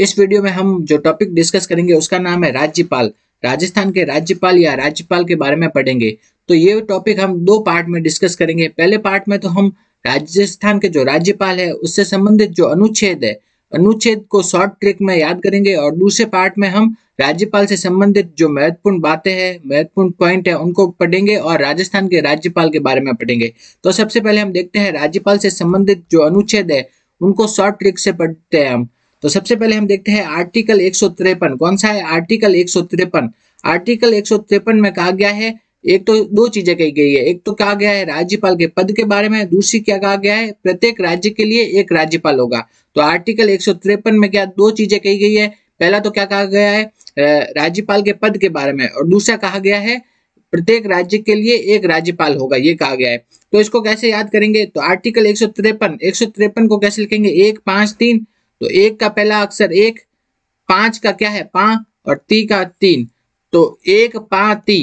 इस वीडियो में हम जो टॉपिक डिस्कस करेंगे उसका नाम है राज्यपाल राजस्थान के राज्यपाल या राज्यपाल के बारे में पढ़ेंगे तो ये टॉपिक हम दो पार्ट में डिस्कस करेंगे पहले पार्ट में तो हम राजस्थान के जो राज्यपाल है उससे संबंधित जो अनुच्छेद है अनुच्छेद को शॉर्ट ट्रिक में याद करेंगे और दूसरे पार्ट में हम राज्यपाल से संबंधित जो महत्वपूर्ण बातें हैं महत्वपूर्ण पॉइंट है उनको पढ़ेंगे और राजस्थान के राज्यपाल के बारे में पढ़ेंगे तो सबसे पहले हम देखते हैं राज्यपाल से संबंधित जो अनुच्छेद है उनको शॉर्ट ट्रिक से पढ़ते हैं हम तो सबसे पहले हम देखते हैं आर्टिकल एक कौन सा है आर्टिकल एक आर्टिकल एक में कहा गया है एक तो दो चीजें कही गई है एक तो कहा गया है राज्यपाल के पद के बारे में दूसरी क्या कहा गया है प्रत्येक राज्य के लिए एक राज्यपाल होगा तो आर्टिकल एक में क्या दो चीजें कही गई है पहला तो क्या कहा गया है राज्यपाल के पद के बारे में और दूसरा कहा गया है प्रत्येक राज्य के लिए एक राज्यपाल होगा ये कहा गया है तो इसको कैसे याद करेंगे तो आर्टिकल एक सौ को कैसे लिखेंगे एक पांच तीन तो एक का पहला अक्षर एक पांच का क्या है पा और ती का तीन तो एक पा ती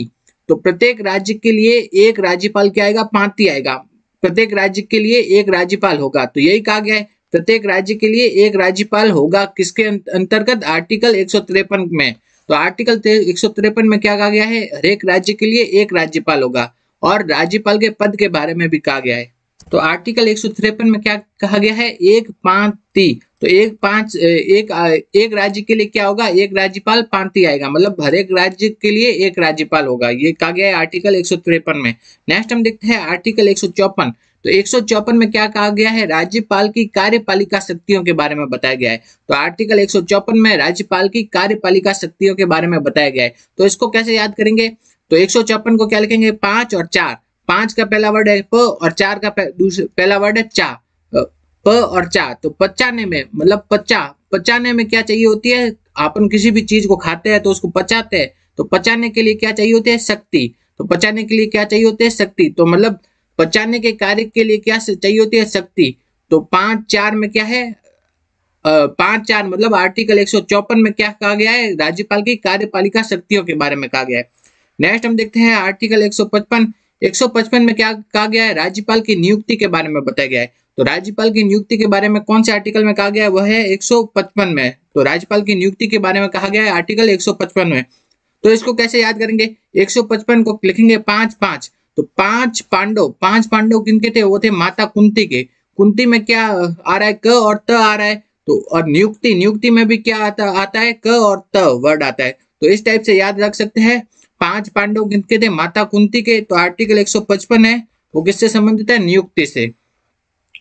तो प्रत्येक राज्य के लिए एक राज्यपाल क्या आएगा पांती आएगा प्रत्येक राज्य के लिए एक राज्यपाल होगा तो यही कहा गया है प्रत्येक राज्य के लिए एक राज्यपाल होगा किसके अं-, अंतर्गत आर्टिकल एक में तो आर्टिकल एक में क्या कहा गया है हरेक राज्य के लिए एक राज्यपाल होगा और राज्यपाल के पद के बारे में भी कहा गया है तो आर्टिकल एक में क्या कहा गया है एक पांच ती तो एक पांच एक एक राज्य के लिए क्या होगा एक राज्यपाल पांति आएगा मतलब हर एक राज्य के लिए एक राज्यपाल होगा ये कहा गया है आर्टिकल एक में नेक्स्ट हम देखते हैं आर्टिकल एक तो एक में क्या कहा गया है राज्यपाल की कार्यपालिका शक्तियों के बारे में बताया गया है तो आर्टिकल एक में राज्यपाल की कार्यपालिका शक्तियों के बारे में बताया गया है तो इसको कैसे याद करेंगे तो एक को क्या लिखेंगे पांच और चार पांच का पहला वर्ड है प और चार का पहला वर्ड है चा प और चा तो पचाने में मतलब पचा पचाने में क्या चाहिए होती है अपन किसी भी चीज को खाते हैं तो उसको पचाते हैं तो पचाने के लिए क्या चाहिए होती है शक्ति तो पचाने के लिए क्या चाहिए होती है शक्ति तो मतलब पचाने के कार्य के लिए क्या चाहिए होती है शक्ति तो पांच चार में क्या है पांच चार मतलब आर्टिकल एक में क्या कहा गया है राज्यपाल की कार्यपालिका शक्तियों के बारे में कहा गया है नेक्स्ट हम देखते हैं आर्टिकल सौ 155 में क्या कहा गया है राज्यपाल की नियुक्ति के बारे में बताया गया है तो राज्यपाल की नियुक्ति के बारे में कौन से आर्टिकल में कहा गया है वह है एक में तो राज्यपाल की नियुक्ति के बारे में कहा गया है आर्टिकल एक में तो इसको कैसे याद करेंगे एक को लिखेंगे पांच पांच तो पांच पांडव पांच पांडव किनके थे वो थे माता कुंती के कुंती में क्या आ रहा है क और त आ रहा है तो और नियुक्ति नियुक्ति में भी क्या आता आता है क और त वर्ड आता है तो इस टाइप से याद रख सकते हैं पांच पांडव किनके थे माता कुंती के तो आर्टिकल 155 है वो किससे संबंधित है नियुक्ति से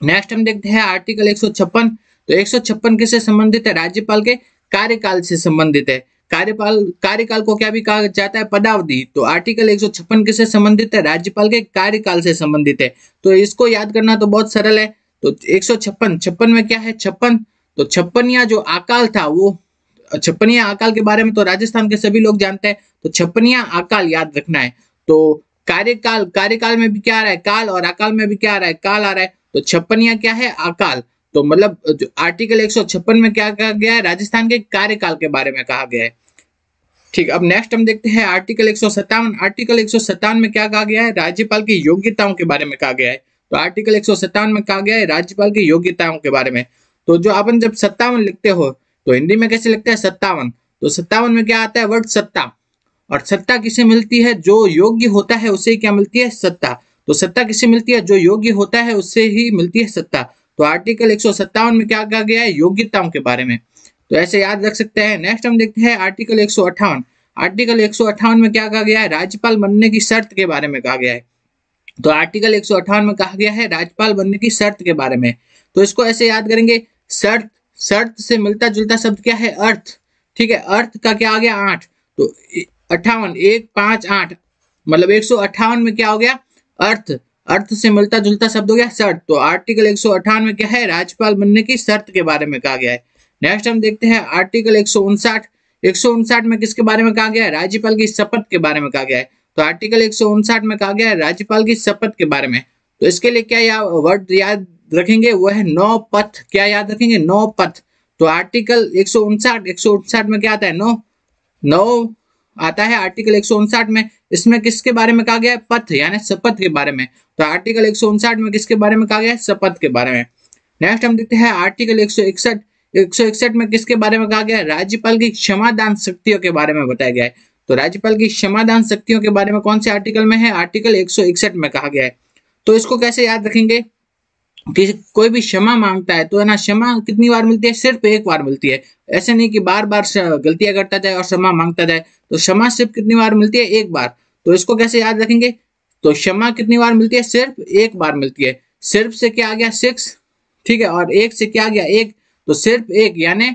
नेक्स्ट हम देखते हैं आर्टिकल छप्पन तो किस किससे संबंधित है राज्यपाल के कार्यकाल से संबंधित है कार्यपाल कार्यकाल को क्या भी कहा जाता है पदावधि तो आर्टिकल 156 किससे संबंधित है राज्यपाल के कार्यकाल से संबंधित है तो इसको याद करना तो बहुत सरल है तो छप्पन छप्पन में क्या है छप्पन तो छप्पनिया जो अकाल था वो छप्पनिया अकाल के बारे में तो राजस्थान के सभी लोग जानते हैं तो छप्पनिया अकाल याद रखना है तो कार्यकाल कार्यकाल में भी क्या आ रहा है काल और अकाल में भी क्या आ रहा है काल आ रहा है तो छप्पन या क्या है अकाल तो मतलब आर्टिकल एक में क्या कहा गया है राजस्थान के कार्यकाल के बारे में कहा गया है ठीक अब नेक्स्ट हम देखते हैं आर्टिकल एक आर्टिकल एक में क्या कहा गया है राज्यपाल की योग्यताओं के बारे में कहा गया है तो आर्टिकल एक में कहा गया है राज्यपाल की योग्यताओं के बारे में तो जो अपन जब सत्तावन लिखते हो तो हिंदी में कैसे लिखते हैं सत्तावन तो सत्तावन में क्या आता है वर्ड सत्ता और सत्ता किसे मिलती है जो योग्य होता है उसे क्या मिलती है सत्ता तो सत्ता किससे मिलती है जो योग्य होता है उससे ही मिलती है सत्ता तो आर्टिकल एक में क्या कहा गया है योग्यताओं के बारे में तो ऐसे याद रख सकते हैं नेक्स्ट हम देखते हैं आर्टिकल एक आर्टिकल एक में क्या कहा गया है राज्यपाल बनने की शर्त के बारे में कहा गया है तो आर्टिकल एक में कहा गया है राज्यपाल बनने की शर्त के बारे में तो इसको ऐसे याद करेंगे शर्त शर्त से मिलता जुलता शब्द क्या है अर्थ ठीक है अर्थ का क्या आ गया आठ तो अट्ठावन एक पांच आठ मतलब एक में क्या हो गया अर्थ अर्थ से मिलता जुलता शब्द हो गया शर्त तो आर्टिकल एक में क्या है राज्यपाल बनने की शर्त के बारे में कहा गया है नेक्स्ट हम देखते हैं आर्टिकल एक सौ सौ में किसके बारे में कहा गया है राज्यपाल की शपथ के बारे में कहा गया है तो आर्टिकल एक सौ में कहा गया है राज्यपाल की शपथ के बारे में तो इसके लिए क्या या वर्ड याद रखेंगे वह है नौ पथ क्या याद रखेंगे नौ पथ तो आर्टिकल एक सौ एक सौ में क्या आता है नौ नौ आता है आर्टिकल एक में इसमें किसके बारे में कहा गया है पथ यानी शपथ के बारे में तो आर्टिकल एक में किसके बारे में कहा गया है शपथ के बारे में नेक्स्ट हम देखते हैं आर्टिकल एक सौ में किसके बारे में कहा गया है राज्यपाल की क्षमादान शक्तियों के बारे में बताया गया है तो राज्यपाल की क्षमादान शक्तियों के बारे में कौन से आर्टिकल में है आर्टिकल एक में कहा गया है तो इसको कैसे याद रखेंगे किसी कोई भी क्षमा मांगता है तो है ना क्षमा कितनी बार मिलती है सिर्फ एक बार मिलती है ऐसे नहीं कि बार बार गलतियां करता जाए और क्षमा मांगता जाए तो क्षमा सिर्फ कितनी बार मिलती है एक बार तो इसको कैसे याद रखेंगे तो क्षमा कितनी बार मिलती है सिर्फ एक बार मिलती है सिर्फ से क्या आ गया सिक्स ठीक है और एक से क्या आ गया एक तो सिर्फ एक यानी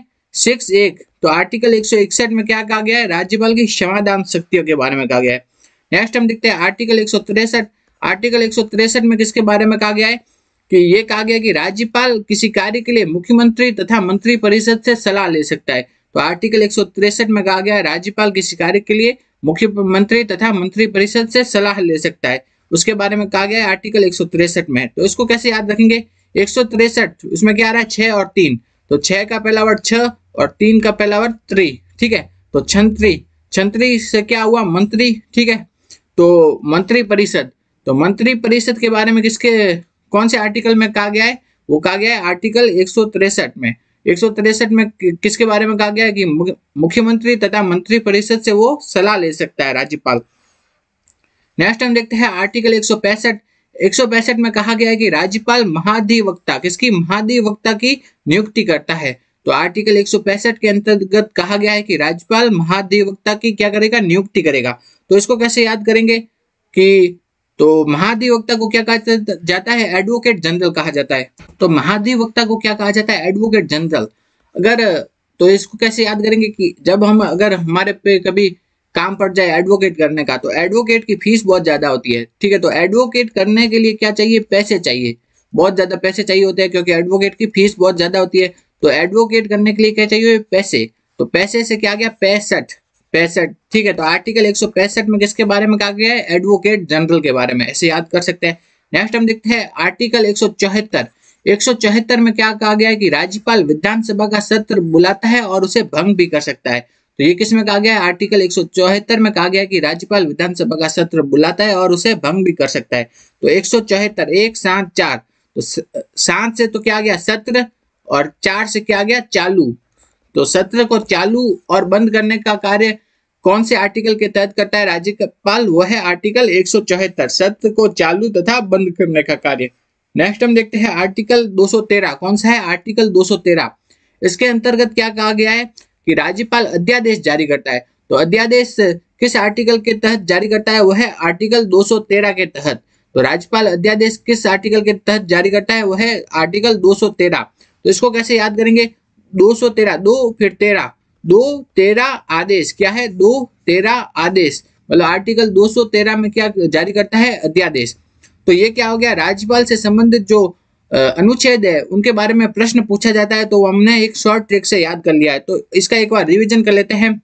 सिक्स एक तो आर्टिकल एक सौ इकसठ में क्या कहा गया है राज्यपाल की क्षमा दान शक्तियों के बारे में कहा गया है नेक्स्ट हम देखते हैं आर्टिकल एक आर्टिकल एक में किसके बारे में कहा गया है कि ये कहा गया कि राज्यपाल किसी कार्य के लिए मुख्यमंत्री तथा मंत्री परिषद से सलाह ले सकता है तो आर्टिकल एक में कहा गया राज्यपाल किसी कार्य के लिए मुख्यमंत्री तथा मंत्री परिषद से सलाह ले सकता है उसके बारे में कहा गया है आर्टिकल एक में तो इसको कैसे याद रखेंगे एक उसमें क्या आ रहा है छह और तीन तो छह का पहला वर्ड छ और तीन का पहला वर्ड त्री ठीक है तो छंत्री छंत्री से क्या हुआ मंत्री ठीक है तो मंत्री परिषद तो मंत्री परिषद के बारे में किसके कौन से आर्टिकल में कहा गया है वो कहा गया है आर्टिकल एक में एक में किसके बारे में कहा गया है कि मुख्यमंत्री तथा मंत्री परिषद से वो सलाह ले सकता है राज्यपाल नेक्स्ट हम देखते हैं आर्टिकल एक सौ में कहा गया है कि राज्यपाल महाधिवक्ता किसकी महाधिवक्ता की नियुक्ति करता है तो आर्टिकल एक के अंतर्गत कहा गया है कि राज्यपाल महाधिवक्ता की क्या करेगा नियुक्ति करेगा तो इसको कैसे याद करेंगे कि तो महाधिवक्ता को क्या कहा जाता है एडवोकेट जनरल कहा जाता है तो महाधिवक्ता को क्या कहा जाता है एडवोकेट जनरल अगर तो इसको कैसे याद करेंगे कि जब हम अगर हमारे पे कभी काम पड़ जाए एडवोकेट करने का तो एडवोकेट की फीस बहुत ज्यादा होती है ठीक है तो एडवोकेट करने के लिए क्या चाहिए पैसे चाहिए बहुत ज्यादा पैसे चाहिए होते हैं क्योंकि एडवोकेट की फीस बहुत ज्यादा होती है तो एडवोकेट करने के लिए क्या चाहिए पैसे तो पैसे से क्या गया पैंसठ पैंसठ ठीक है तो आर्टिकल एक में किसके बारे में कहा गया है एडवोकेट जनरल के बारे में ऐसे याद कर सकते हैं नेक्स्ट हम देखते हैं आर्टिकल एक 174 में क्या कहा गया है कि राज्यपाल विधानसभा का सत्र बुलाता है और उसे भंग भी कर सकता है तो ये किस में कहा गया है आर्टिकल एक में कहा गया है कि राज्यपाल विधानसभा का सत्र बुलाता है और उसे भंग भी कर सकता है तो एक सौ चौहत्तर एक सात चार तो सात से तो क्या आ गया सत्र और चार से क्या आ गया चालू तो सत्र को चालू और बंद करने का कार्य कौन से आर्टिकल के तहत करता है राज्यपाल वह है आर्टिकल एक सत्र को चालू तथा बंद करने का कार्य नेक्स्ट हम देखते हैं आर्टिकल 213 कौन सा है आर्टिकल 213 इसके अंतर्गत क्या कहा गया है कि राज्यपाल अध्यादेश जारी करता है तो अध्यादेश किस आर्टिकल के तहत जारी करता है वह है आर्टिकल 213 के तहत तो राज्यपाल अध्यादेश किस आर्टिकल के तहत जारी करता है वह है आर्टिकल 213 तो इसको कैसे याद करेंगे 213 दो फिर तेरह दो तेरा आदेश क्या है दो तेरा आदेश मतलब आर्टिकल 213 में क्या जारी करता है अध्यादेश तो ये क्या हो गया राज्यपाल से संबंधित जो अनुच्छेद है उनके बारे में प्रश्न पूछा जाता है तो हमने एक शॉर्ट ट्रिक से याद कर लिया है तो इसका एक बार रिविजन कर लेते हैं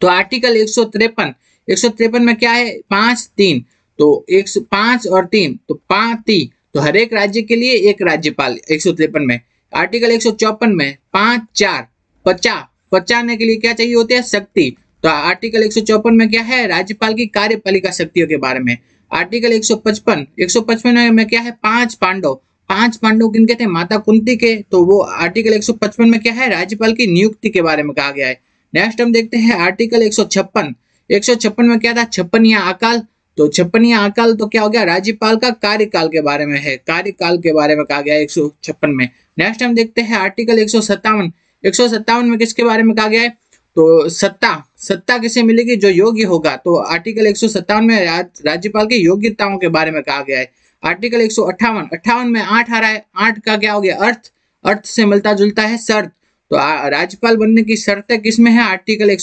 तो आर्टिकल एक सौ त्रेपन एक सौ त्रेपन में क्या है पांच तीन तो एक पांच और तीन तो तीन तो हर एक राज्य के लिए एक राज्यपाल एक सौ त्रेपन में आर्टिकल एक सौ चौपन में पांच चार पचास पचाने के लिए क्या चाहिए होती है शक्ति तो आर्टिकल एक में क्या है राज्यपाल की कार्यपालिका शक्तियों के बारे में आर्टिकल 155 155 में क्या है पांच पांडव पांच पांडव किन के थे माता कुंती के तो वो आर्टिकल 155 में क्या है राज्यपाल की नियुक्ति के बारे में कहा गया है नेक्स्ट हम देखते हैं आर्टिकल 156 156 में क्या था छप्पनिया अकाल तो छप्पनिया अकाल तो क्या हो गया राज्यपाल का कार्यकाल के बारे में है कार्यकाल के बारे में कहा गया है एक में नेक्स्ट हम देखते हैं आर्टिकल एक एक में किसके बारे में कहा गया है तो सत्ता सत्ता किसे मिलेगी जो योग्य होगा तो आर्टिकल एक में राज्यपाल की योग्यताओं के बारे में कहा गया है आर्टिकल एक अट्ठावन में आठ आ रहा है आठ का क्या हो गया अर्थ अर्थ से मिलता जुलता है शर्त तो राज्यपाल बनने की किस किसमें है आर्टिकल एक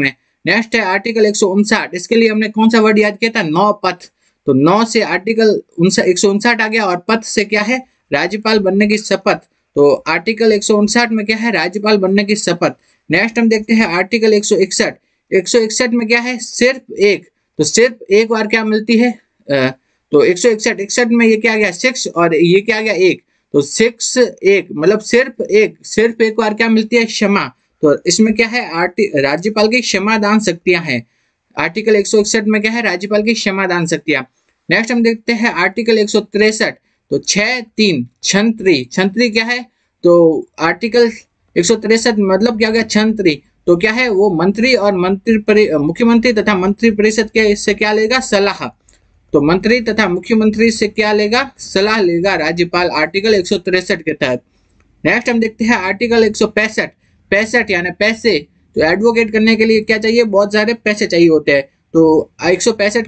में नेक्स्ट है आर्टिकल एक इसके लिए हमने कौन सा वर्ड याद किया था नौ पथ तो नौ से आर्टिकल एक सौ आ गया और पथ से क्या है राज्यपाल बनने की शपथ तो आर्टिकल एक में क्या है राज्यपाल बनने की शपथ नेक्स्ट हम देखते हैं आर्टिकल एक सौ में क्या है सिर्फ एक तो सिर्फ एक बार क्या मिलती है तो एक सौ इकसठ इकसठ में ये क्या गया सिक्स और ये क्या गया एक तो सिक्स एक मतलब सिर्फ एक सिर्फ एक बार क्या मिलती है क्षमा तो इसमें क्या है राज्यपाल की क्षमा दान शक्तियां हैं आर्टिकल एक में क्या है राज्यपाल की क्षमा दान शक्तियां नेक्स्ट हम देखते हैं आर्टिकल एक तो छः तीन छंत्री छंत्री क्या है तो आर्टिकल एक मतलब क्या गया छंत्री तो क्या है वो मंत्री और मंत्री मुख्यमंत्री तथा मंत्री परिषद के इससे क्या लेगा सलाह तो मंत्री तथा मुख्यमंत्री से क्या लेगा सलाह लेगा राज्यपाल आर्टिकल एक के तहत नेक्स्ट हम देखते हैं आर्टिकल एक सौ पैंसठ यानी पैसे तो एडवोकेट करने के लिए क्या चाहिए बहुत सारे पैसे चाहिए होते हैं तो एक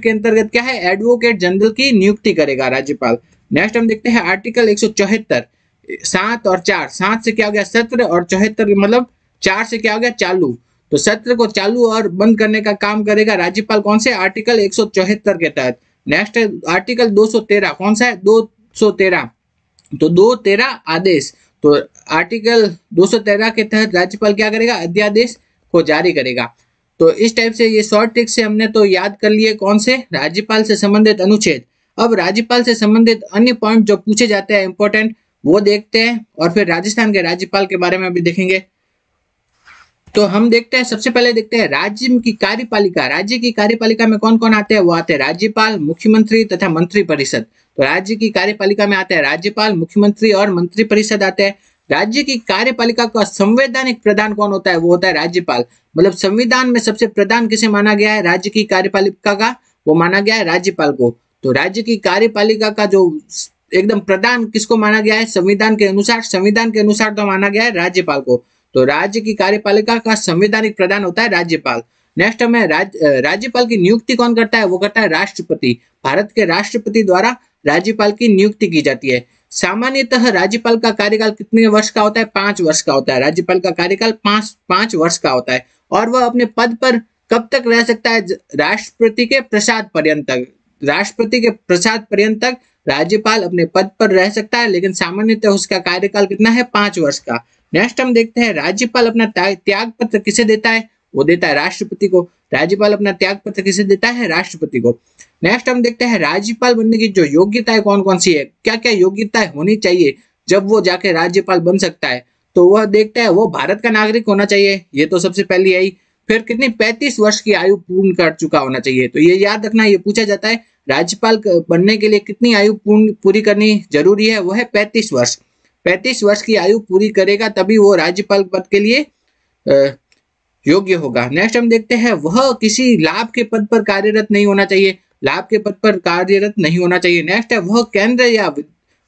के अंतर्गत क्या है एडवोकेट जनरल की नियुक्ति करेगा राज्यपाल नेक्स्ट हम देखते हैं आर्टिकल एक सौ चौहत्तर सात और चार सात से क्या हो गया सत्र और चौहत्तर मतलब चार से क्या हो गया चालू तो सत्र को चालू और बंद करने का काम करेगा राज्यपाल कौन से आर्टिकल एक के तहत नेक्स्ट आर्टिकल 213 कौन सा है 213 तो 213 आदेश तो आर्टिकल 213 के तहत राज्यपाल क्या करेगा अध्यादेश को जारी करेगा तो इस टाइप से ये शॉर्ट ट्रिक से हमने तो याद कर लिए कौन से राज्यपाल से संबंधित अनुच्छेद अब राज्यपाल से संबंधित अन्य पॉइंट जो पूछे जाते हैं इंपॉर्टेंट वो देखते हैं और फिर राजस्थान के राज्यपाल के बारे में भी देखेंगे तो हम देखते हैं सबसे पहले देखते हैं राज्य की कार्यपालिका राज्य की कार्यपालिका में कौन कौन आते हैं वो आते हैं राज्यपाल मुख्यमंत्री तथा मंत्री परिषद तो राज्य की कार्यपालिका में आते हैं राज्यपाल मुख्यमंत्री और मंत्री परिषद आते हैं राज्य की कार्यपालिका का संवैधानिक प्रधान कौन होता है वो होता है राज्यपाल मतलब संविधान में सबसे प्रधान किसे माना गया है राज्य की कार्यपालिका का वो माना गया है राज्यपाल को तो राज्य की कार्यपालिका का जो एकदम प्रधान किसको माना गया है संविधान के अनुसार संविधान के अनुसार तो माना गया है राज्यपाल को तो राज्य की कार्यपालिका का संवैधानिक प्रधान होता है राज्यपाल नेक्स्ट हमें राज, राज्यपाल की नियुक्ति कौन करता है वो करता है राष्ट्रपति भारत के राष्ट्रपति द्वारा राज्यपाल की नियुक्ति की जाती है सामान्यतः राज्यपाल का कार्यकाल कितने वर्ष का होता है पांच वर्ष का होता है राज्यपाल का कार्यकाल पांच पांच वर्ष का होता है और वह अपने पद पर कब तक रह सकता है राष्ट्रपति के प्रसाद पर्यंत राष्ट्रपति के प्रसाद पर्यंत तक राज्यपाल अपने पद पर रह सकता है लेकिन सामान्यतः उसका कार्यकाल कितना है पांच वर्ष का नेक्स्ट हम देखते हैं राज्यपाल अपना त्याग पत्र किसे देता है वो देता है राष्ट्रपति को राज्यपाल अपना त्याग पत्र किसे देता है राष्ट्रपति को नेक्स्ट हम देखते हैं राज्यपाल बनने की जो योग्यता है कौन कौन सी है क्या क्या योग्यता होनी चाहिए जब वो जाके राज्यपाल बन सकता है तो वह देखता है वो भारत का नागरिक होना चाहिए ये तो सबसे पहली आई फिर कितनी पैंतीस वर्ष की आयु पूर्ण कर चुका होना चाहिए तो ये याद रखना ये पूछा जाता है राज्यपाल बनने के लिए कितनी आयु पूरी करनी जरूरी है वह है पैंतीस वर्ष पैंतीस वर्ष की आयु पूरी करेगा तभी वो राज्यपाल पद के लिए योग्य होगा नेक्स्ट हम देखते हैं वह किसी लाभ के पद पर कार्यरत नहीं होना चाहिए लाभ के पद पर कार्यरत नहीं होना चाहिए नेक्स्ट है वह केंद्र या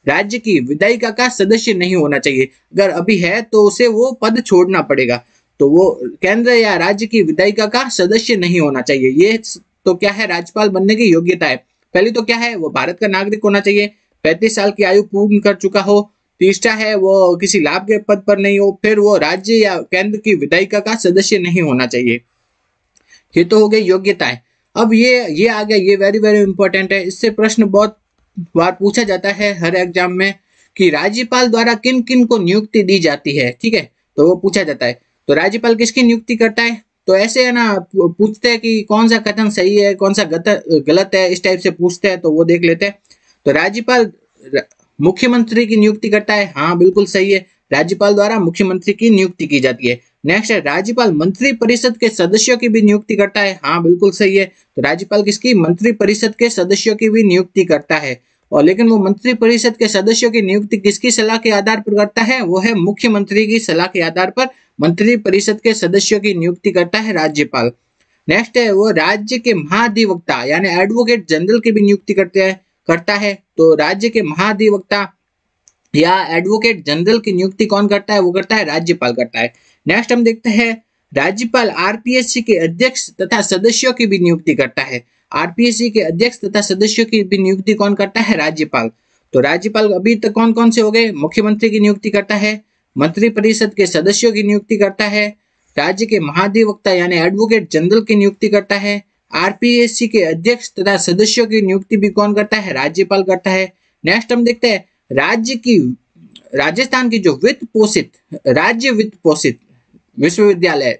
राज्य की विधायिका का सदस्य नहीं होना चाहिए अगर अभी है तो उसे वो पद छोड़ना पड़ेगा तो वो केंद्र या राज्य की विधायिका का सदस्य नहीं होना चाहिए ये तो क्या है राज्यपाल बनने की योग्यता है पहली तो क्या है वो भारत का नागरिक होना चाहिए पैंतीस साल की आयु पूर्ण कर चुका हो तीसरा है वो किसी लाभ के पद पर नहीं हो फिर वो राज्य या केंद्र की विधायिका का सदस्य नहीं होना चाहिए ये तो हो गई योग्यता है अब ये ये आ गया ये वेरी वेरी इंपॉर्टेंट है इससे प्रश्न बहुत बार पूछा जाता है हर एग्जाम में कि राज्यपाल द्वारा किन किन को नियुक्ति दी जाती है ठीक है तो वो पूछा जाता है तो राज्यपाल किसकी नियुक्ति करता है तो ऐसे है ना पूछते हैं कि कौन सा कथन सही है कौन सा गत, गलत है इस टाइप से पूछते हैं तो वो देख लेते हैं तो राज्यपाल मुख्यमंत्री की नियुक्ति करता है हाँ बिल्कुल सही है राज्यपाल द्वारा मुख्यमंत्री की नियुक्ति की जाती है नेक्स्ट है राज्यपाल मंत्री परिषद के सदस्यों की भी नियुक्ति करता है हाँ बिल्कुल सही है तो राज्यपाल किसकी मंत्री परिषद के सदस्यों की भी नियुक्ति करता है और लेकिन वो मंत्री परिषद के सदस्यों की नियुक्ति किसकी सलाह के आधार पर करता है वो है मुख्यमंत्री की सलाह के आधार पर मंत्री परिषद के सदस्यों की नियुक्ति करता है राज्यपाल नेक्स्ट है वो राज्य के महाधिवक्ता यानी एडवोकेट जनरल की भी नियुक्ति करते हैं करता है तो राज्य के महाधिवक्ता या एडवोकेट जनरल की नियुक्ति कौन करता है वो करता है राज्यपाल करता है नेक्स्ट हम देखते हैं राज्यपाल आरपीएससी के अध्यक्ष तथा सदस्यों की भी नियुक्ति करता है आरपीएससी के अध्यक्ष तथा सदस्यों की भी नियुक्ति कौन करता है राज्यपाल तो राज्यपाल अभी तक कौन कौन से हो गए मुख्यमंत्री की नियुक्ति करता है मंत्रिपरिषद के सदस्यों की नियुक्ति करता है राज्य के महाधिवक्ता यानी एडवोकेट जनरल की नियुक्ति करता है आरपीएससी के अध्यक्ष तथा सदस्यों की नियुक्ति भी कौन करता है राज्यपाल करता है नेक्स्ट हम देखते हैं राज्य की राजस्थान की जो वित्त पोषित राज्य वित्त पोषित विश्वविद्यालय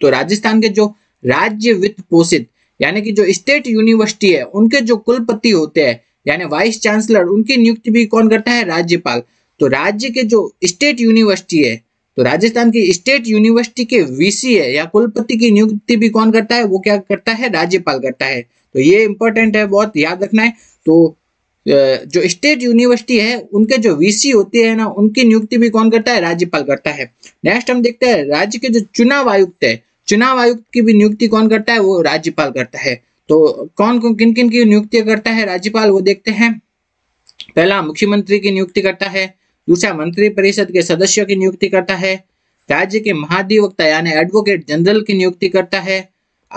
तो राजस्थान के जो राज्य वित्त पोषित यानी कि जो स्टेट यूनिवर्सिटी है उनके जो कुलपति होते हैं यानी वाइस चांसलर उनकी नियुक्ति भी कौन करता है राज्यपाल तो राज्य के जो स्टेट यूनिवर्सिटी है तो राजस्थान की स्टेट यूनिवर्सिटी के वीसी है या कुलपति की नियुक्ति भी कौन करता है वो क्या करता है राज्यपाल करता है तो ये इंपॉर्टेंट है बहुत याद रखना है तो जो स्टेट यूनिवर्सिटी है उनके जो वीसी होती है ना उनकी नियुक्ति भी कौन करता है राज्यपाल करता है नेक्स्ट हम देखते हैं राज्य के जो चुनाव आयुक्त है चुनाव आयुक्त की भी नियुक्ति कौन करता है वो राज्यपाल करता है तो कौन कौन किन किन की नियुक्ति करता है राज्यपाल वो देखते हैं पहला मुख्यमंत्री की नियुक्ति करता है दूसरा मंत्रिपरिषद के सदस्यों की नियुक्ति करता है राज्य के महाधिवक्ता यानी एडवोकेट जनरल की नियुक्ति करता है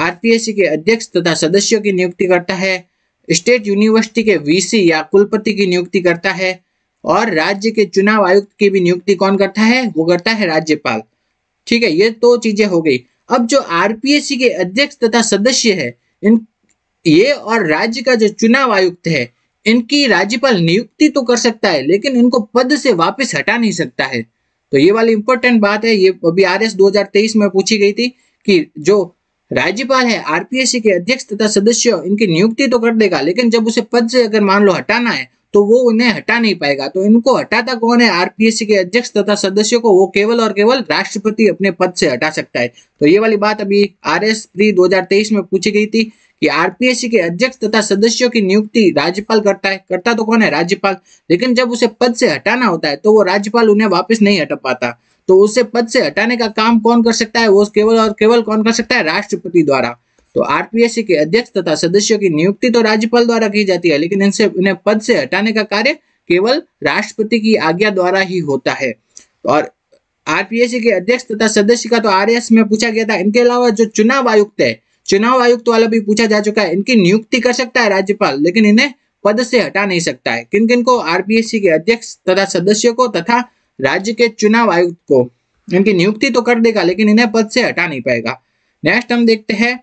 आरपीएससी के अध्यक्ष तथा सदस्यों की नियुक्ति करता है स्टेट यूनिवर्सिटी के वीसी या कुलपति की नियुक्ति करता है और राज्य के चुनाव आयुक्त की भी नियुक्ति कौन करता है वो करता है राज्यपाल ठीक है ये तो चीजें हो गई अब जो आरपीएससी के अध्यक्ष तथा सदस्य है इन ये और राज्य का जो चुनाव आयुक्त है इनकी राज्यपाल नियुक्ति तो कर सकता है लेकिन इनको पद से वापस हटा नहीं सकता है तो ये वाली इंपॉर्टेंट बात है ये अभी आर एस में पूछी गई थी कि जो राज्यपाल है आरपीएससी के अध्यक्ष तथा सदस्य इनकी नियुक्ति तो कर देगा लेकिन जब उसे पद से अगर मान लो हटाना है तो वो उन्हें हटा नहीं पाएगा तो इनको हटाता कौन है आरपीएससी के अध्यक्ष तथा सदस्यों को वो केवल और केवल राष्ट्रपति अपने पद से हटा सकता है तो ये वाली बात अभी आर एस प्री दो में पूछी गई थी कि आरपीएससी के अध्यक्ष तथा सदस्यों की नियुक्ति राज्यपाल करता है करता तो कौन है राज्यपाल लेकिन जब उसे पद से हटाना होता है तो वो राज्यपाल उन्हें वापस नहीं हटा पाता तो उसे पद से हटाने का काम कौन कर सकता है वो केवल और केवल कौन कर सकता है राष्ट्रपति द्वारा तो आरपीएससी के अध्यक्ष तथा सदस्यों की नियुक्ति तो राज्यपाल द्वारा की जाती है लेकिन इनसे इन्हें पद से हटाने का कार्य केवल राष्ट्रपति की आज्ञा द्वारा ही होता है और आरपीएससी के अध्यक्ष तथा सदस्य का तो आर में पूछा गया था इनके अलावा जो चुनाव आयुक्त है चुनाव आयुक्त वाला भी पूछा जा चुका है इनकी नियुक्ति कर सकता है राज्यपाल लेकिन इन्हें पद से हटा नहीं सकता है किन किन को आरपीएससी के अध्यक्ष तथा सदस्य को तथा राज्य के चुनाव आयुक्त को इनकी नियुक्ति तो कर देगा लेकिन इन्हें पद से हटा नहीं पाएगा नेक्स्ट हम देखते हैं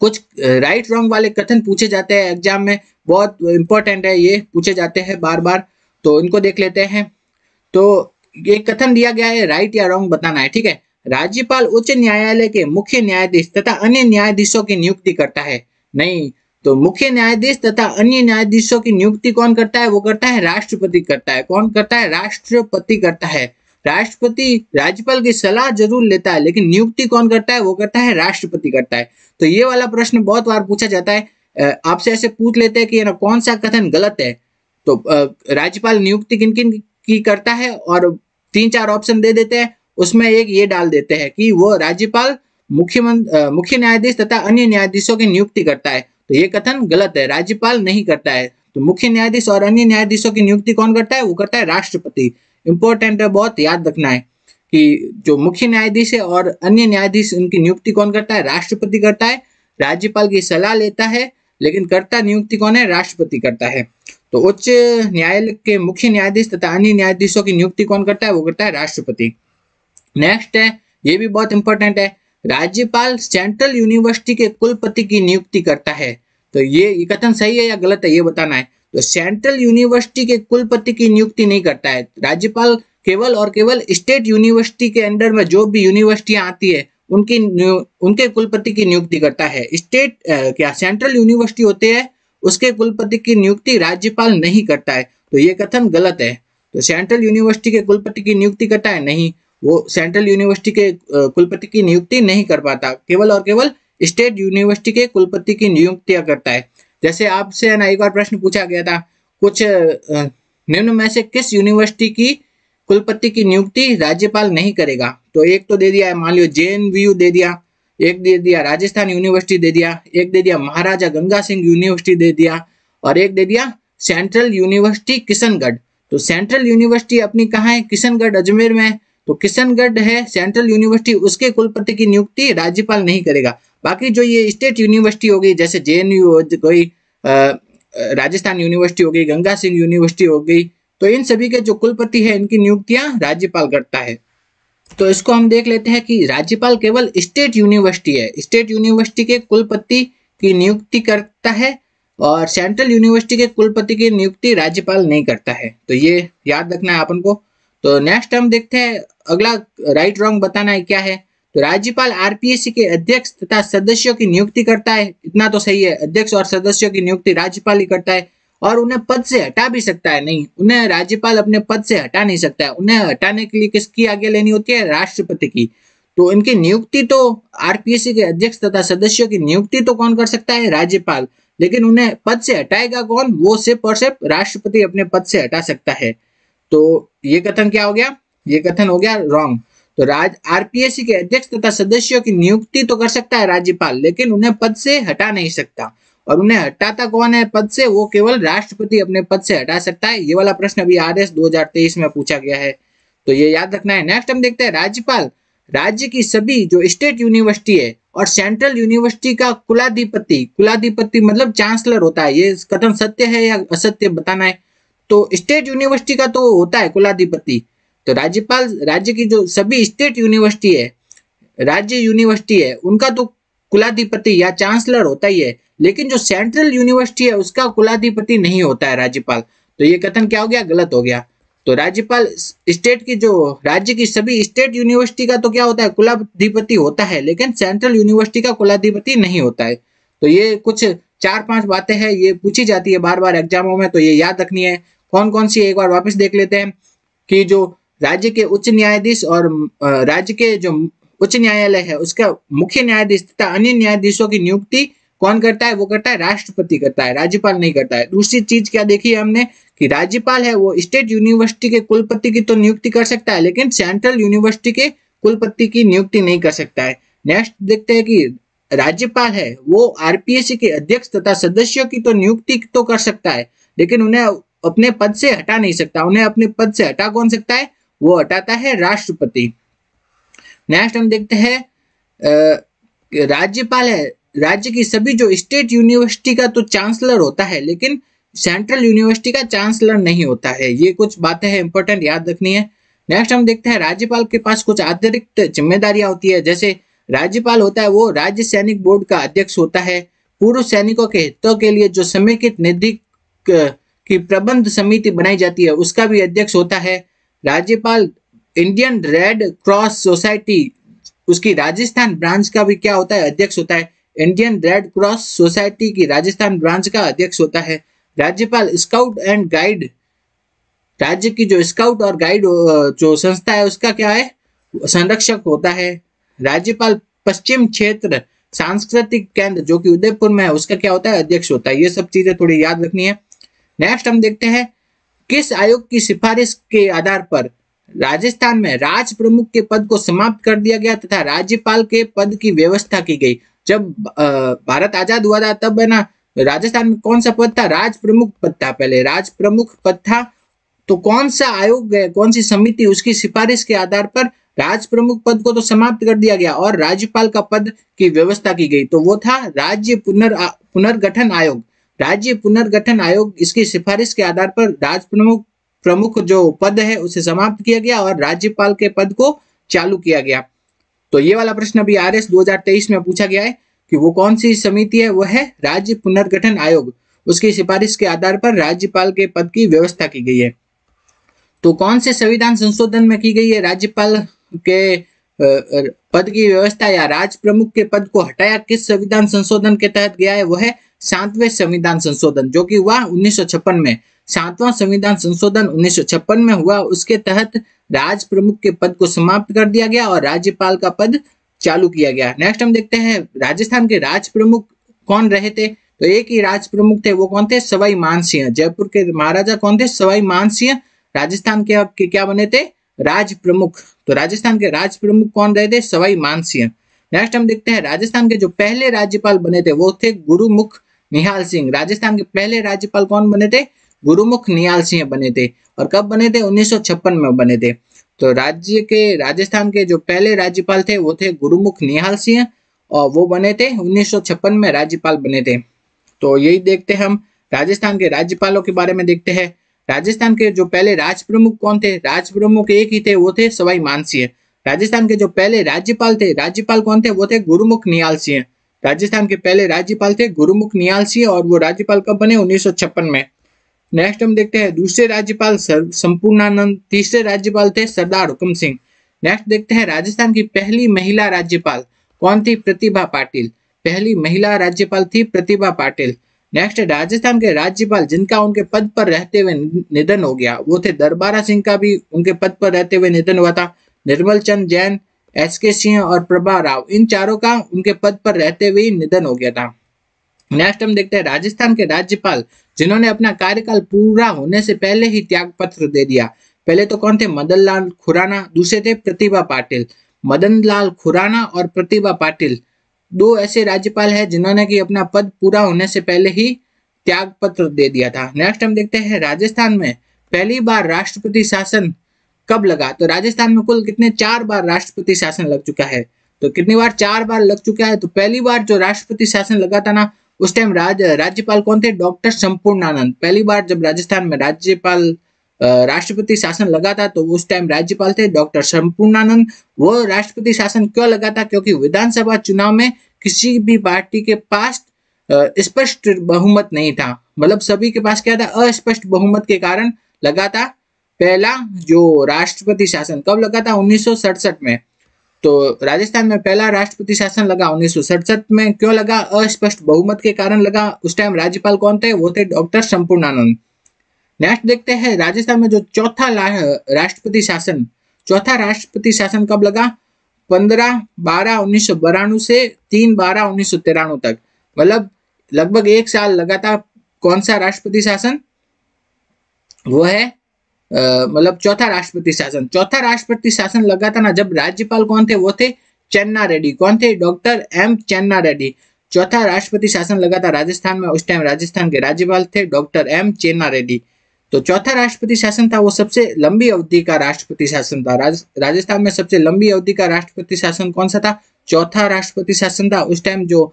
कुछ राइट रॉन्ग वाले कथन पूछे जाते हैं एग्जाम में बहुत इंपॉर्टेंट है ये पूछे जाते हैं बार बार तो इनको देख लेते हैं तो ये कथन दिया गया है राइट या रॉन्ग बताना है ठीक है राज्यपाल उच्च न्यायालय के मुख्य न्यायाधीश तथा अन्य न्यायाधीशों की नियुक्ति करता है नहीं तो मुख्य न्यायाधीश तथा अन्य न्यायाधीशों की नियुक्ति कौन करता है वो करता है राष्ट्रपति करता है कौन करता है राष्ट्रपति करता है राष्ट्रपति राज्यपाल की सलाह जरूर लेता है लेकिन नियुक्ति कौन करता है वो करता है राष्ट्रपति करता है तो ये वाला प्रश्न बहुत बार पूछा जाता है आपसे ऐसे पूछ लेते हैं कि ना कौन सा कथन गलत है तो राज्यपाल नियुक्ति किन किन की करता है और तीन चार ऑप्शन दे देते हैं उसमें एक ये डाल देते हैं कि वो राज्यपाल मुख्यमंत्री मुख्य न्यायाधीश तथा अन्य न्यायाधीशों की नियुक्ति करता है तो ये कथन गलत है राज्यपाल नहीं करता है तो मुख्य न्यायाधीश और अन्य न्यायाधीशों की नियुक्ति कौन करता है वो करता है राष्ट्रपति इंपॉर्टेंट है बहुत याद रखना है कि जो मुख्य न्यायाधीश है और अन्य न्यायाधीश उनकी नियुक्ति कौन करता है राष्ट्रपति करता है राज्यपाल की सलाह लेता है लेकिन करता नियुक्ति कौन है राष्ट्रपति करता है तो उच्च न्यायालय के मुख्य न्यायाधीश तथा अन्य न्यायाधीशों की नियुक्ति कौन करता है वो करता है राष्ट्रपति नेक्स्ट है ये भी बहुत इंपॉर्टेंट है राज्यपाल सेंट्रल यूनिवर्सिटी के कुलपति की नियुक्ति करता है तो ये कथन सही है या गलत है ये बताना है तो सेंट्रल यूनिवर्सिटी के कुलपति की नियुक्ति नहीं करता है राज्यपाल केवल और केवल स्टेट यूनिवर्सिटी के अंडर में जो भी यूनिवर्सिटियां आती है उनकी उनके कुलपति की नियुक्ति करता है स्टेट क्या सेंट्रल यूनिवर्सिटी होती है उसके कुलपति की नियुक्ति राज्यपाल नहीं करता है तो ये कथन गलत है तो सेंट्रल यूनिवर्सिटी के कुलपति की नियुक्ति करता है नहीं वो सेंट्रल यूनिवर्सिटी के कुलपति की नियुक्ति नहीं कर पाता केवल और केवल स्टेट यूनिवर्सिटी के कुलपति की नियुक्तियां करता है जैसे आपसे है ना एक और प्रश्न पूछा गया था कुछ निम्न में से किस यूनिवर्सिटी की कुलपति की नियुक्ति राज्यपाल नहीं करेगा तो एक तो दे दिया है मान लो जे दे दिया एक दे दिया राजस्थान यूनिवर्सिटी दे दिया एक दे दिया महाराजा गंगा सिंह यूनिवर्सिटी दे दिया और एक दे दिया सेंट्रल यूनिवर्सिटी किशनगढ़ तो सेंट्रल यूनिवर्सिटी अपनी कहाँ है किशनगढ़ अजमेर में तो किशनगढ़ है सेंट्रल यूनिवर्सिटी उसके कुलपति की नियुक्ति राज्यपाल नहीं करेगा बाकी जो ये स्टेट यूनिवर्सिटी होगी जैसे जे एन यू गई राजस्थान यूनिवर्सिटी हो गई गंगा सिंह यूनिवर्सिटी हो गई तो इन सभी के जो कुलपति है इनकी नियुक्तियां राज्यपाल करता है तो इसको हम देख लेते हैं कि राज्यपाल केवल स्टेट यूनिवर्सिटी है स्टेट यूनिवर्सिटी के कुलपति की नियुक्ति करता है और सेंट्रल यूनिवर्सिटी के कुलपति की नियुक्ति राज्यपाल नहीं करता है तो ये याद रखना है अपन को तो नेक्स्ट हम देखते हैं अगला राइट रॉन्ग बताना है क्या है तो राज्यपाल आरपीएससी के अध्यक्ष तथा सदस्यों की नियुक्ति करता है इतना तो सही है अध्यक्ष और सदस्यों की नियुक्ति राज्यपाल ही करता है और उन्हें पद से हटा भी सकता है नहीं उन्हें राज्यपाल अपने पद से हटा नहीं सकता है उन्हें हटाने के लिए किसकी आगे लेनी होती है राष्ट्रपति की तो इनकी नियुक्ति तो आरपीएससी के अध्यक्ष तथा सदस्यों की नियुक्ति तो कौन कर सकता है राज्यपाल लेकिन उन्हें पद से हटाएगा कौन वो सिर्फ और सिर्फ राष्ट्रपति अपने पद से हटा सकता है तो ये कथन क्या हो गया ये कथन हो गया रॉन्ग तो राज आरपीएससी के अध्यक्ष तथा सदस्यों की नियुक्ति तो कर सकता है राज्यपाल लेकिन उन्हें पद से हटा नहीं सकता और उन्हें हटाता कौन है पद से वो केवल राष्ट्रपति अपने पद से हटा सकता है ये वाला प्रश्न अभी आर एस में पूछा गया है तो ये याद रखना है नेक्स्ट हम देखते हैं राज्यपाल राज्य की सभी जो स्टेट यूनिवर्सिटी है और सेंट्रल यूनिवर्सिटी का कुलाधिपति कुलाधिपति मतलब चांसलर होता है ये कथन सत्य है या असत्य बताना है तो स्टेट यूनिवर्सिटी का तो होता है कुलाधिपति तो राज्यपाल राज्य की जो सभी स्टेट यूनिवर्सिटी है राज्य यूनिवर्सिटी है उनका तो कुलाधिपति या चांसलर होता ही है लेकिन जो सेंट्रल यूनिवर्सिटी है उसका कुलाधिपति नहीं होता है राज्यपाल तो ये कथन क्या हो गया गलत हो गया तो राज्यपाल स्टेट की जो राज्य की सभी स्टेट यूनिवर्सिटी का तो क्या होता है कुलाधिपति होता है लेकिन सेंट्रल यूनिवर्सिटी का कुलाधिपति नहीं होता है तो ये कुछ चार पांच बातें हैं ये पूछी जाती है बार बार एग्जामों में तो ये याद रखनी है कौन कौन सी एक बार वापस देख लेते हैं कि जो राज्य के उच्च न्यायाधीश और राज्य के जो उच्च न्यायालय है उसका मुख्य न्यायाधीश तथा अन्य न्यायाधीशों की नियुक्ति कौन करता है वो करता है राष्ट्रपति करता है राज्यपाल नहीं करता है दूसरी चीज क्या देखी है हमने कि राज्यपाल है वो स्टेट यूनिवर्सिटी के कुलपति की तो नियुक्ति कर सकता है लेकिन सेंट्रल यूनिवर्सिटी के कुलपति की नियुक्ति नहीं कर सकता है नेक्स्ट देखते हैं कि राज्यपाल है वो आरपीएससी के अध्यक्ष तथा सदस्यों की तो नियुक्ति तो कर सकता है लेकिन उन्हें अपने पद से हटा नहीं सकता उन्हें अपने पद से हटा कौन सकता है वो हटाता है राष्ट्रपति नेक्स्ट हम देखते हैं राज्यपाल है राज्य की सभी जो स्टेट यूनिवर्सिटी का तो चांसलर होता है लेकिन सेंट्रल यूनिवर्सिटी का चांसलर नहीं होता है ये कुछ बातें हैं इंपॉर्टेंट याद रखनी है नेक्स्ट हम देखते हैं राज्यपाल के पास कुछ अतिरिक्त जिम्मेदारियां होती है जैसे राज्यपाल होता है वो राज्य सैनिक बोर्ड का अध्यक्ष होता है पूर्व सैनिकों के हितों के लिए जो समेकित निधि की प्रबंध समिति बनाई जाती है उसका भी अध्यक्ष होता है राज्यपाल इंडियन रेड क्रॉस सोसाइटी उसकी राजस्थान ब्रांच का भी क्या होता है अध्यक्ष होता है इंडियन रेड क्रॉस सोसाइटी की राजस्थान ब्रांच का अध्यक्ष होता है राज्यपाल स्काउट एंड गाइड राज्य की जो स्काउट और गाइड जो संस्था है उसका क्या है संरक्षक होता है राज्यपाल पश्चिम क्षेत्र सांस्कृतिक केंद्र जो कि उदयपुर में है उसका क्या होता है अध्यक्ष होता है ये सब चीजें थोड़ी याद रखनी है नेक्स्ट हम देखते हैं किस आयोग की सिफारिश के आधार पर राजस्थान में राज प्रमुख के पद को समाप्त कर दिया गया तथा राज्यपाल के पद की व्यवस्था की गई जब भारत आजाद हुआ था तब है ना राजस्थान में कौन सा पद था राज प्रमुख पद था पहले राज प्रमुख पद था तो कौन सा आयोग है कौन सी समिति उसकी सिफारिश के आधार पर राज प्रमुख पद को तो समाप्त कर दिया गया और राज्यपाल का पद की व्यवस्था की गई तो वो था राज्य पुनर् पुनर्गठन आयोग राज्य पुनर्गठन आयोग इसकी सिफारिश के आधार पर राज प्रमुख प्रमुख जो पद है उसे समाप्त किया गया और राज्यपाल के पद को चालू किया गया तो ये वाला प्रश्न अभी आर एस में पूछा गया है कि वो कौन सी समिति है वह है राज्य पुनर्गठन आयोग उसकी सिफारिश के आधार पर राज्यपाल के पद की व्यवस्था की गई है तो कौन से संविधान संशोधन में की गई है राज्यपाल के पद की व्यवस्था या राज प्रमुख के पद को हटाया किस संविधान संशोधन के तहत गया है वह सातवें संविधान संशोधन जो कि हुआ उन्नीस में सातवां संविधान संशोधन उन्नीस में हुआ उसके तहत राज प्रमुख के पद को समाप्त कर दिया गया और राज्यपाल का पद चालू किया गया नेक्स्ट हम देखते हैं राजस्थान के राज प्रमुख कौन रहे थे तो एक ही राज प्रमुख थे वो कौन थे सवाई मानसिंह जयपुर के महाराजा कौन थे सवाई मानसिंह राजस्थान के अब क्या बने थे राज प्रमुख तो राजस्थान के राज प्रमुख कौन रहे थे सवाई मानसिंह नेक्स्ट हम देखते हैं राजस्थान के जो पहले राज्यपाल बने थे वो थे गुरुमुख निहाल सिंह राजस्थान के पहले राज्यपाल कौन बने थे गुरुमुख निहाल सिंह बने थे और कब बने थे 1956 में बने थे तो राज्य के राजस्थान के जो पहले राज्यपाल थे वो थे गुरुमुख निहाल सिंह और वो बने थे 1956 में राज्यपाल बने थे तो यही देखते हम राजस्थान के राज्यपालों के बारे में देखते हैं राजस्थान के जो पहले राज प्रमुख कौन थे राज प्रमुख एक ही थे वो थे सवाई मानसिंह राजस्थान के जो पहले राज्यपाल थे राज्यपाल कौन थे वो थे गुरुमुख नियाल सिंह राजस्थान के पहले राज्यपाल थे गुरुमुख नियाल सिंह और वो राज्यपाल कब बने उन्नीस में नेक्स्ट हम देखते हैं दूसरे राज्यपाल संपूर्णानंद तीसरे राज्यपाल थे सरदार हुक्म सिंह नेक्स्ट देखते हैं राजस्थान की पहली महिला राज्यपाल कौन थी प्रतिभा पाटिल पहली महिला राज्यपाल थी प्रतिभा पाटिल नेक्स्ट राजस्थान के राज्यपाल जिनका उनके पद पर रहते हुए निधन हो गया वो थे दरबारा सिंह का भी उनके पद पर रहते हुए निधन हुआ था निर्मल चंद जैन एस के सिंह और प्रभा राव इन चारों का उनके पद पर रहते हुए निधन हो गया था नेक्स्ट हम देखते हैं राजस्थान के राज्यपाल जिन्होंने अपना कार्यकाल पूरा होने से पहले ही त्याग पत्र दे दिया पहले तो कौन थे मदन लाल खुराना दूसरे थे प्रतिभा पाटिल मदन लाल खुराना और प्रतिभा पाटिल दो ऐसे राज्यपाल है जिन्होंने की अपना पद पूरा होने से पहले ही त्याग पत्र दे दिया था नेक्स्ट हम देखते हैं राजस्थान में पहली बार राष्ट्रपति शासन कब लगा तो राजस्थान में कुल कितने चार बार राष्ट्रपति शासन लग चुका है तो कितनी बार चार बार लग चुका है तो पहली बार जो राष्ट्रपति शासन लगा था ना उस टाइम राज्यपाल कौन थे डॉक्टर आनंद पहली बार जब राजस्थान में राज्यपाल राष्ट्रपति शासन लगा था तो उस टाइम राज्यपाल थे डॉक्टर संपूर्णानंद वो राष्ट्रपति शासन क्यों लगा था क्योंकि विधानसभा चुनाव में किसी भी पार्टी के पास स्पष्ट बहुमत नहीं था मतलब सभी के पास क्या था अस्पष्ट बहुमत के कारण लगा था पहला जो राष्ट्रपति शासन कब लगा था उन्नीस में तो राजस्थान में पहला राष्ट्रपति शासन लगा उन्नीस में क्यों लगा अस्पष्ट बहुमत के कारण लगा उस टाइम राज्यपाल कौन थे वो थे डॉक्टर संपूर्णानंद नेक्स्ट देखते हैं राजस्थान में जो चौथा राष्ट्रपति शासन चौथा राष्ट्रपति शासन कब लगा पंद्रह बारह उन्नीस सौ बारानु से तीन बारह उन्नीस सौ तिरानु तक मतलब लगभग एक साल लगातार कौन सा राष्ट्रपति शासन वो है मतलब चौथा राष्ट्रपति शासन चौथा राष्ट्रपति शासन लगा था ना जब राज्यपाल कौन थे वो थे चन्ना रेड्डी कौन थे डॉक्टर एम चन्ना रेड्डी चौथा राष्ट्रपति शासन लगा था राजस्थान में उस टाइम राजस्थान के राज्यपाल थे डॉक्टर एम चेन्ना रेड्डी तो चौथा राष्ट्रपति शासन था वो सबसे लंबी अवधि का राष्ट्रपति शासन था राज, राजस्थान में सबसे लंबी अवधि का राष्ट्रपति शासन कौन सा था चौथा राष्ट्रपति शासन था उस टाइम जो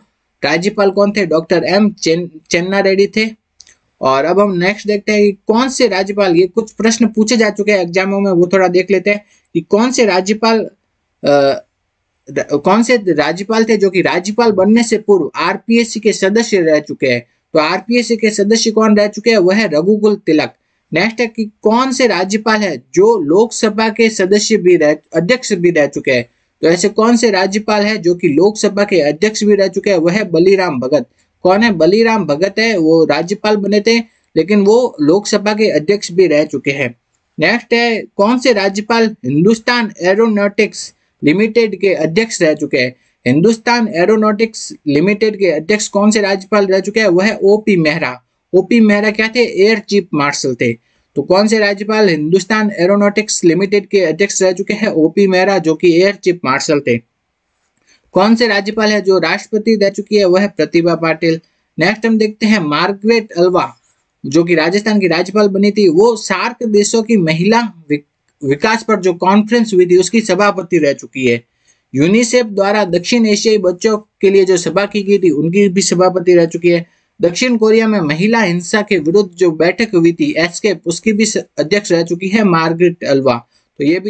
राज्यपाल कौन थे डॉक्टर एम चेन, चेन्ना रेड्डी थे और अब हम नेक्स्ट देखते हैं कि कौन से राज्यपाल ये कुछ प्रश्न पूछे जा चुके हैं एग्जामों में वो थोड़ा देख लेते हैं कि कौन से राज्यपाल कौन से राज्यपाल थे जो कि राज्यपाल बनने से पूर्व आरपीएससी के सदस्य रह चुके हैं तो आरपीएससी के सदस्य कौन रह चुके हैं वह है रघुकुल तिलक नेक्स्ट है कि कौन से राज्यपाल है जो लोकसभा के सदस्य भी रह अध्यक्ष भी रह चुके हैं तो ऐसे कौन से राज्यपाल है जो कि लोकसभा के अध्यक्ष भी रह चुके हैं वह है बलिराम भगत कौन है बलिराम भगत है वो राज्यपाल बने थे लेकिन वो लोकसभा के अध्यक्ष भी रह चुके हैं नेक्स्ट है कौन से राज्यपाल हिंदुस्तान एरोनोटिक्स लिमिटेड के अध्यक्ष रह चुके हैं हिंदुस्तान एरोनोटिक्स लिमिटेड के अध्यक्ष कौन से राज्यपाल रह चुके हैं वह पी मेहरा ओपी मेहरा क्या थे एयर चीफ मार्शल थे तो कौन से राज्यपाल हिंदुस्तान एरोनोटिक्स लिमिटेड के अध्यक्ष रह चुके हैं ओपी मेहरा जो कि एयर चीफ मार्शल थे कौन से राज्यपाल है जो राष्ट्रपति रह चुकी है वह प्रतिभा पाटिल नेक्स्ट हम देखते हैं मार्गरेट अल्वा जो कि राजस्थान की राज्यपाल बनी थी वो सार्क देशों की महिला विकास पर जो कॉन्फ्रेंस हुई थी उसकी सभापति रह चुकी है यूनिसेफ द्वारा दक्षिण एशियाई बच्चों के लिए जो सभा की गई थी उनकी भी सभापति रह चुकी है दक्षिण कोरिया में महिला हिंसा के विरुद्ध जो बैठक हुई थी एस्केप उसकी भी अध्यक्ष रह चुकी है मार्गरेट अल्वा तो ये भी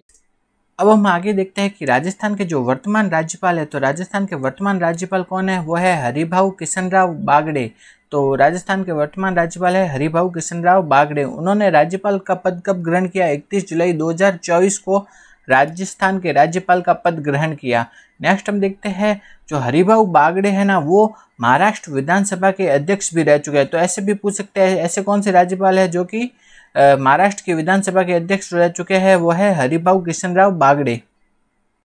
अब हम आगे देखते हैं कि राजस्थान के जो वर्तमान राज्यपाल है तो राजस्थान के वर्तमान राज्यपाल कौन है वो है किशन किशनराव बागड़े तो राजस्थान के वर्तमान राज्यपाल है किशन किशनराव बागड़े उन्होंने राज्यपाल का पद कब ग्रहण किया 31 जुलाई 2024 को राजस्थान के राज्यपाल का पद ग्रहण किया नेक्स्ट हम देखते हैं जो हरिभाऊ बागड़े हैं ना वो महाराष्ट्र विधानसभा के अध्यक्ष भी रह चुके हैं तो ऐसे भी पूछ सकते हैं ऐसे कौन से राज्यपाल है जो कि महाराष्ट्र के विधानसभा के अध्यक्ष रह चुके हैं वो है हरिभाऊ कृष्णराव बागड़े